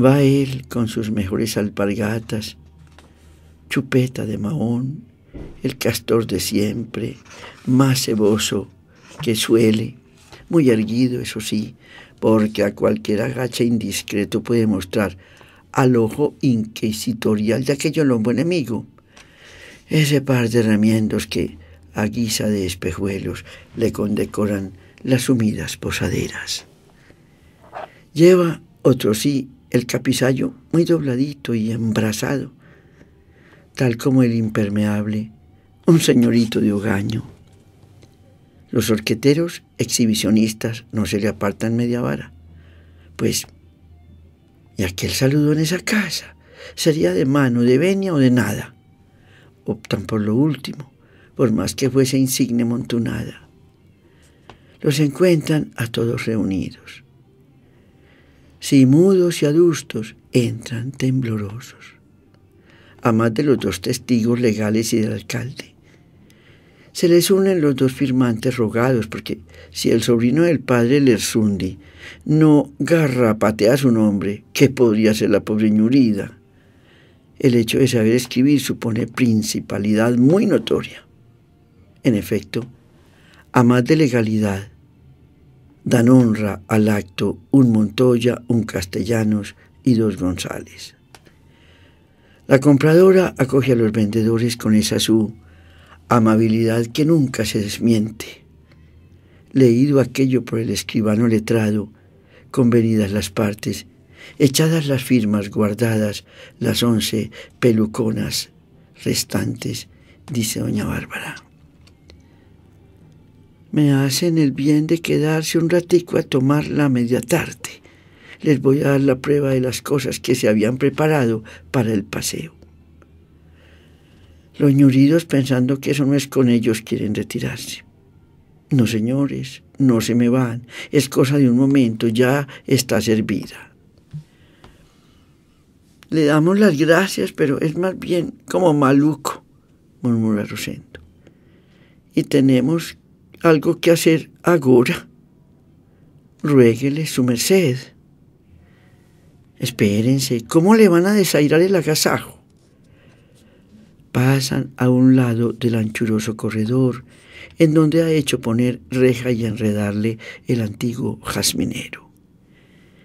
Va él con sus mejores alpargatas, chupeta de mahón, el castor de siempre, más ceboso que suele, muy erguido, eso sí, porque a cualquier agache indiscreto puede mostrar al ojo inquisitorial de aquello lombo enemigo. Ese par de herramientas que, a guisa de espejuelos, le condecoran las sumidas posaderas. Lleva otro sí el capizallo muy dobladito y embrazado, tal como el impermeable, un señorito de hogaño. Los orqueteros exhibicionistas no se le apartan media vara, pues, y aquel saludo en esa casa sería de mano, de venia o de nada. Optan por lo último, por más que fuese insigne montunada. Los encuentran a todos reunidos. Si mudos y adustos entran temblorosos a más de los dos testigos legales y del alcalde. Se les unen los dos firmantes rogados, porque si el sobrino del padre Lersundi no garrapatea su nombre, ¿qué podría ser la pobre ñurida? El hecho de saber escribir supone principalidad muy notoria. En efecto, a más de legalidad, dan honra al acto un Montoya, un Castellanos y dos González. La compradora acoge a los vendedores con esa su amabilidad que nunca se desmiente. Leído aquello por el escribano letrado, convenidas las partes, echadas las firmas, guardadas las once peluconas restantes, dice doña Bárbara. Me hacen el bien de quedarse un ratico a tomar la media tarde les voy a dar la prueba de las cosas que se habían preparado para el paseo. Los ñuridos pensando que eso no es con ellos quieren retirarse. No, señores, no se me van, es cosa de un momento, ya está servida. Le damos las gracias, pero es más bien como maluco, murmura Rosendo. Y tenemos algo que hacer ahora. Ruéguele su merced. Espérense, ¿cómo le van a desairar el agasajo? Pasan a un lado del anchuroso corredor, en donde ha hecho poner reja y enredarle el antiguo jazminero.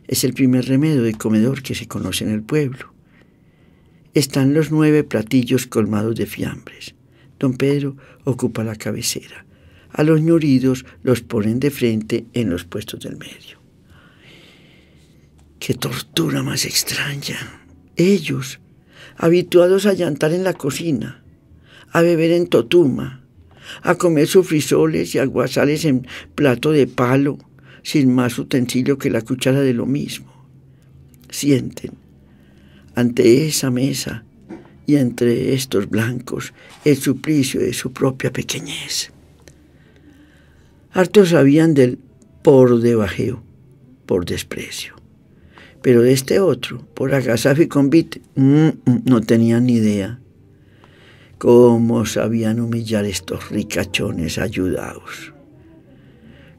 Es el primer remedio de comedor que se conoce en el pueblo. Están los nueve platillos colmados de fiambres. Don Pedro ocupa la cabecera. A los ñoridos los ponen de frente en los puestos del medio. Qué tortura más extraña. Ellos, habituados a llantar en la cocina, a beber en totuma, a comer sus frisoles y aguasales en plato de palo, sin más utensilio que la cuchara de lo mismo. Sienten, ante esa mesa y entre estos blancos, el suplicio de su propia pequeñez. Hartos sabían del por debajeo, por desprecio. Pero de este otro, por agasajo y convite, mm, mm, no tenían ni idea. ¿Cómo sabían humillar estos ricachones ayudados?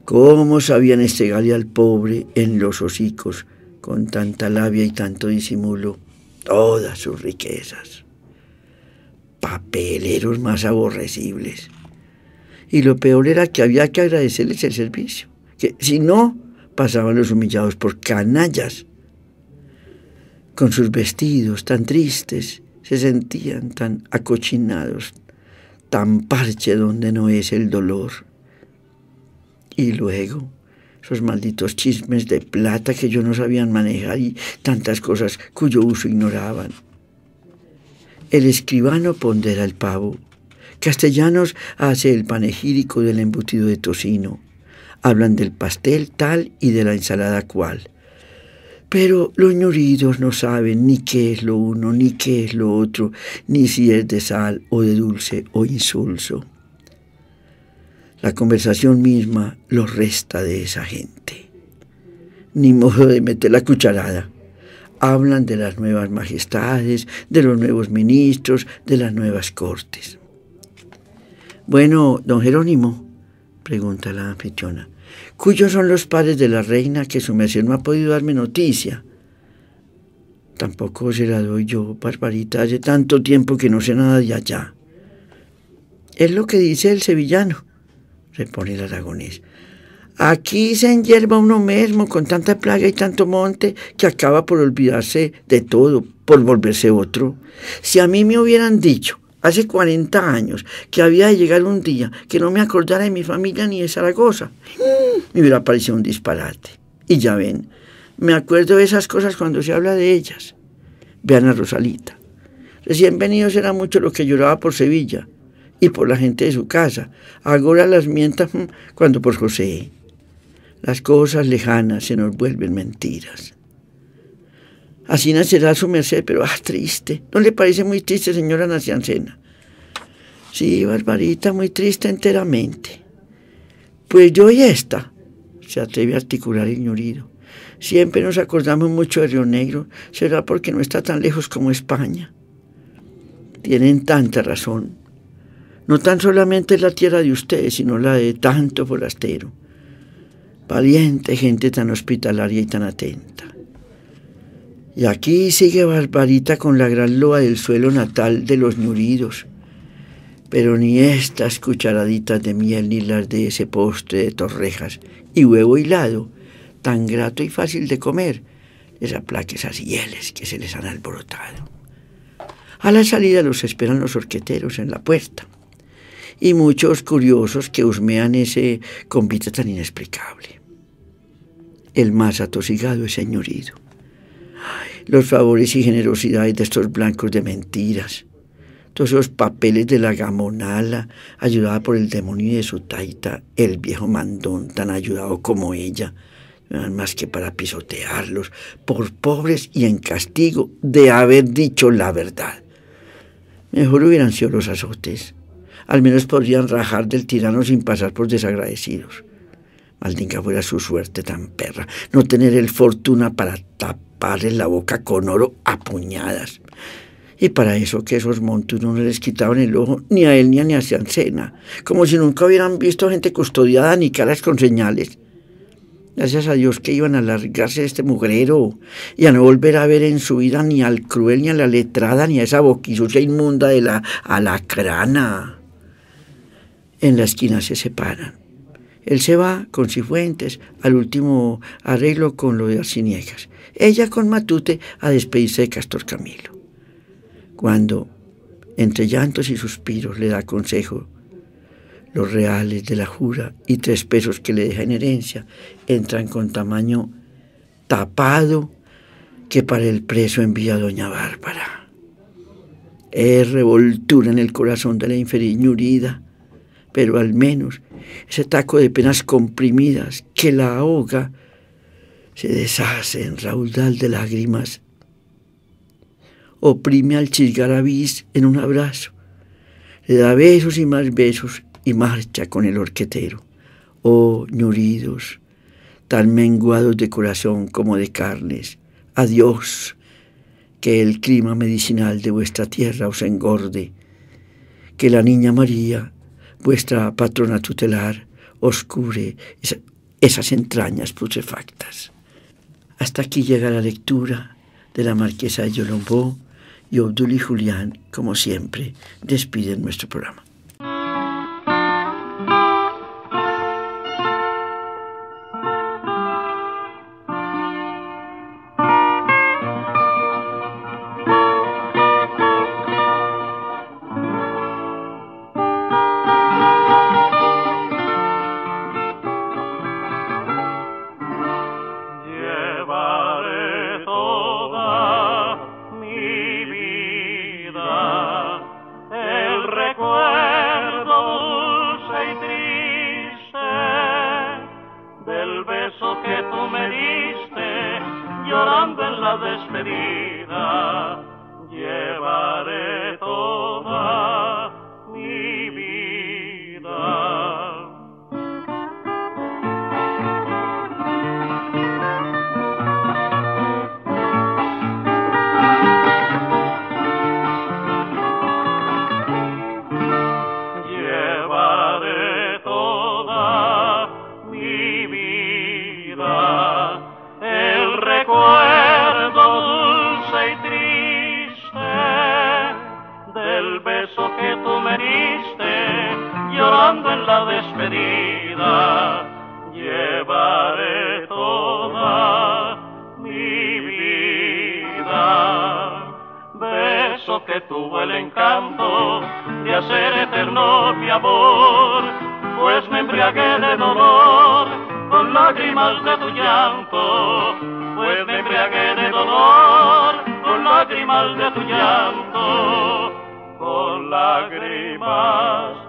¿Cómo sabían estregarle al pobre en los hocicos con tanta labia y tanto disimulo todas sus riquezas? Papeleros más aborrecibles. Y lo peor era que había que agradecerles el servicio, que si no, pasaban los humillados por canallas con sus vestidos tan tristes, se sentían tan acochinados, tan parche donde no es el dolor. Y luego, esos malditos chismes de plata que yo no sabían manejar y tantas cosas cuyo uso ignoraban. El escribano pondera el pavo. Castellanos hace el panegírico del embutido de tocino. Hablan del pastel tal y de la ensalada cual. Pero los ñuridos no saben ni qué es lo uno, ni qué es lo otro, ni si es de sal o de dulce o insulso. La conversación misma los resta de esa gente. Ni modo de meter la cucharada. Hablan de las nuevas majestades, de los nuevos ministros, de las nuevas cortes. Bueno, don Jerónimo, pregunta la anfitriona, cuyos son los padres de la reina que su merced no ha podido darme noticia. Tampoco se la doy yo, Barbarita, hace tanto tiempo que no sé nada de allá. Es lo que dice el sevillano, repone el aragonés. Aquí se enyerba uno mismo con tanta plaga y tanto monte que acaba por olvidarse de todo, por volverse otro. Si a mí me hubieran dicho hace 40 años, que había de llegar un día que no me acordara de mi familia ni de Zaragoza, mm. me hubiera parecido un disparate. Y ya ven, me acuerdo de esas cosas cuando se habla de ellas. Vean a Rosalita. Recién venidos era mucho lo que lloraba por Sevilla y por la gente de su casa. Ahora las mientas mm, cuando por José. Las cosas lejanas se nos vuelven mentiras. Así nacerá su merced, pero ah, triste. ¿No le parece muy triste, señora Naciancena? Sí, Barbarita, muy triste enteramente. Pues yo y esta, se atreve a articular ignorido. Siempre nos acordamos mucho de Río Negro. Será porque no está tan lejos como España. Tienen tanta razón. No tan solamente es la tierra de ustedes, sino la de tanto forastero. Valiente gente tan hospitalaria y tan atenta. Y aquí sigue Barbarita con la gran loa del suelo natal de los ñuridos. Pero ni estas cucharaditas de miel ni las de ese postre de torrejas y huevo hilado, tan grato y fácil de comer, les aplaque esas hieles que se les han alborotado. A la salida los esperan los orqueteros en la puerta y muchos curiosos que husmean ese convite tan inexplicable. El más atosigado es señorido los favores y generosidades de estos blancos de mentiras. Todos esos papeles de la gamonala, ayudada por el demonio y de su taita, el viejo mandón, tan ayudado como ella, más que para pisotearlos, por pobres y en castigo de haber dicho la verdad. Mejor hubieran sido los azotes. Al menos podrían rajar del tirano sin pasar por desagradecidos. Maldinga fuera su suerte tan perra, no tener el fortuna para tapar padres la boca con oro a puñadas. Y para eso que esos montes no les quitaban el ojo ni a él ni a ni Ciancena, como si nunca hubieran visto gente custodiada ni caras con señales. Gracias a Dios que iban a largarse de este mugrero y a no volver a ver en su vida ni al cruel, ni a la letrada, ni a esa boquizucia inmunda de la alacrana. En la esquina se separan. Él se va con Cifuentes al último arreglo con lo de Arciniegas ella con Matute a despedirse de Castor Camilo. Cuando, entre llantos y suspiros, le da consejo los reales de la jura y tres pesos que le deja en herencia entran con tamaño tapado que para el preso envía doña Bárbara. Es revoltura en el corazón de la inferiñurida pero al menos ese taco de penas comprimidas que la ahoga se deshace en raudal de lágrimas. Oprime al chisgarabís en un abrazo, le da besos y más besos y marcha con el orquetero. Oh, ñoridos, tan menguados de corazón como de carnes, adiós, que el clima medicinal de vuestra tierra os engorde, que la Niña María, vuestra patrona tutelar, os cure esas entrañas putrefactas. Hasta aquí llega la lectura de la Marquesa de Yolombó y Obdul y Julián, como siempre, despiden nuestro programa. la despedida llevaré toda mi vida. Beso que tuvo el encanto de hacer eterno mi amor, pues me embriagué de dolor con lágrimas de tu llanto, pues me embriagué de dolor con lágrimas de tu llanto, con lágrimas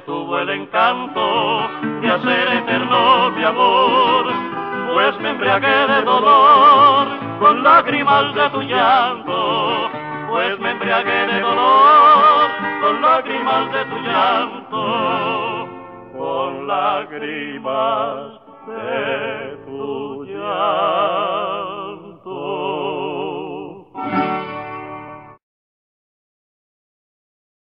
tuvo el encanto de hacer eterno mi amor, pues me embriagué de dolor con lágrimas de tu llanto, pues me embriagué de dolor con lágrimas de tu llanto, con lágrimas.